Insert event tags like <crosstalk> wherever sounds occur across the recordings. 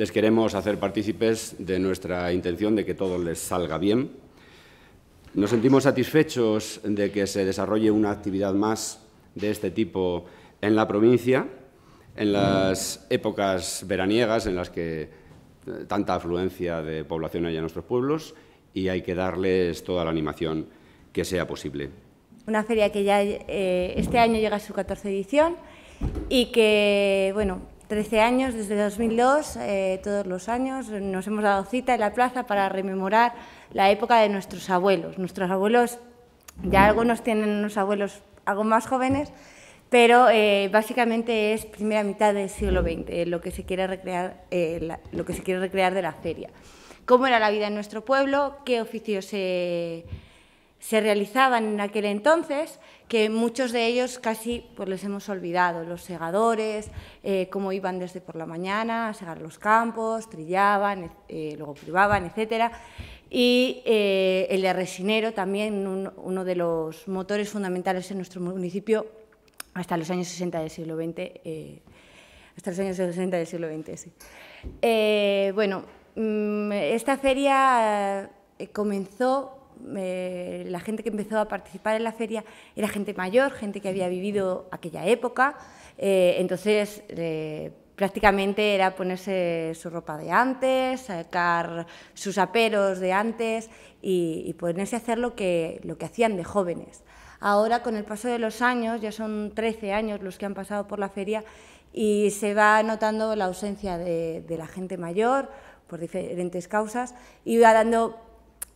Les queremos hacer partícipes de nuestra intención de que todo les salga bien. Nos sentimos satisfechos de que se desarrolle una actividad más de este tipo en la provincia, en las épocas veraniegas en las que eh, tanta afluencia de población hay en nuestros pueblos y hay que darles toda la animación que sea posible. Una feria que ya eh, este año llega a su 14 edición y que, bueno, 13 años, desde 2002, eh, todos los años nos hemos dado cita en la plaza para rememorar la época de nuestros abuelos. Nuestros abuelos, ya algunos tienen unos abuelos algo más jóvenes, pero eh, básicamente es primera mitad del siglo XX lo que se quiere recrear, eh, lo que se quiere recrear de la feria. ¿Cómo era la vida en nuestro pueblo? ¿Qué oficios se se realizaban en aquel entonces, que muchos de ellos casi pues, les hemos olvidado, los segadores, eh, cómo iban desde por la mañana a segar los campos, trillaban, eh, luego privaban, etc. Y eh, el de resinero, también uno de los motores fundamentales en nuestro municipio hasta los años 60 del siglo XX. Eh, hasta los años 60 del siglo XX, bueno, mm, esta feria comenzó eh, la gente que empezó a participar en la feria era gente mayor, gente que había vivido aquella época, eh, entonces eh, prácticamente era ponerse su ropa de antes, sacar sus aperos de antes y, ponerse a hacer lo que, lo que hacían de jóvenes. Ahora, con el paso de los años, ya son 13 años los que han pasado por la feria y se va notando la ausencia de, de la gente mayor por diferentes causas y va dando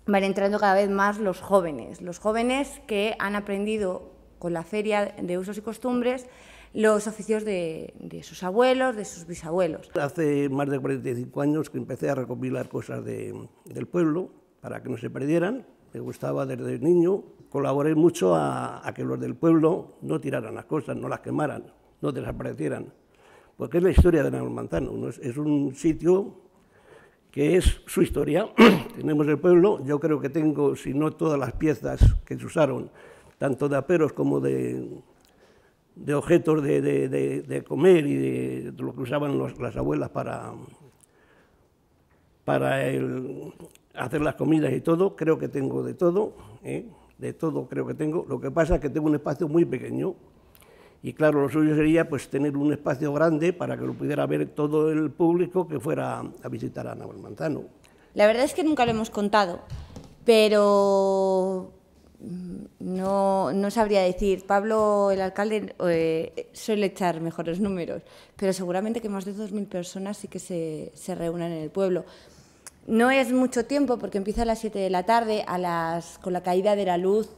van entrando cada vez más los jóvenes, los jóvenes que han aprendido con la feria de usos y costumbres los oficios de, sus abuelos, de sus bisabuelos. Hace más de 45 años que empecé a recopilar cosas del pueblo para que no se perdieran. Me gustaba desde niño. Colaboré mucho a, que los del pueblo no tiraran las cosas, no las quemaran, no desaparecieran. Porque es la historia de Manzano. Es, es un sitio que es su historia. <clears throat> Tenemos el pueblo, yo creo que tengo, si no todas las piezas que se usaron, tanto de aperos como de, objetos de, comer y de, lo que usaban las abuelas para, para hacer las comidas y todo, creo que tengo de todo, ¿eh? de todo creo que tengo. Lo que pasa es que tengo un espacio muy pequeño, y claro, lo suyo sería pues tener un espacio grande para que lo pudiera ver todo el público que fuera a visitar a Ana Manzano. La verdad es que nunca lo hemos contado, pero no, no sabría decir. Pablo, el alcalde, eh, suele echar mejores números, pero seguramente que más de 2.000 personas sí que se, se reúnan en el pueblo. No es mucho tiempo porque empieza a las 7 de la tarde, a las, con la caída de la luz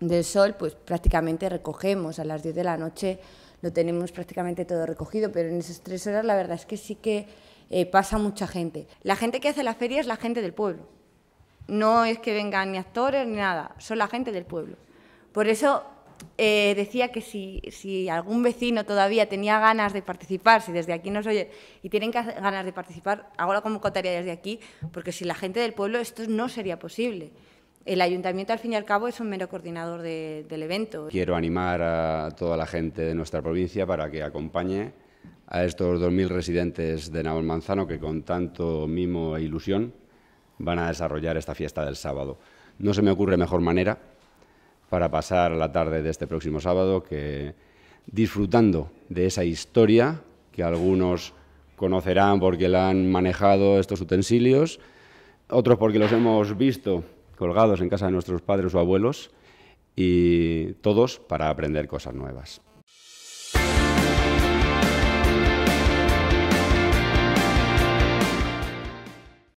del sol, pues prácticamente recogemos a las 10 de la noche, lo tenemos prácticamente todo recogido, pero en esas tres horas la verdad es que sí que eh, pasa mucha gente. La gente que hace la feria es la gente del pueblo, no es que vengan ni actores ni nada, son la gente del pueblo. Por eso eh, decía que si, algún vecino todavía tenía ganas de participar, si desde aquí nos oye y tienen ganas de participar, ...hago la convocatoria desde aquí, porque si la gente del pueblo esto no sería posible. El ayuntamiento, al fin y al cabo, es un mero coordinador del evento. Quiero animar a toda la gente de nuestra provincia para que acompañe a estos 2.000 residentes de Naval Manzano que con tanto mimo e ilusión van a desarrollar esta fiesta del sábado. No se me ocurre mejor manera para pasar la tarde de este próximo sábado que disfrutando de esa historia que algunos conocerán porque la han manejado estos utensilios, otros porque los hemos visto colgados en casa de nuestros padres o abuelos y todos para aprender cosas nuevas.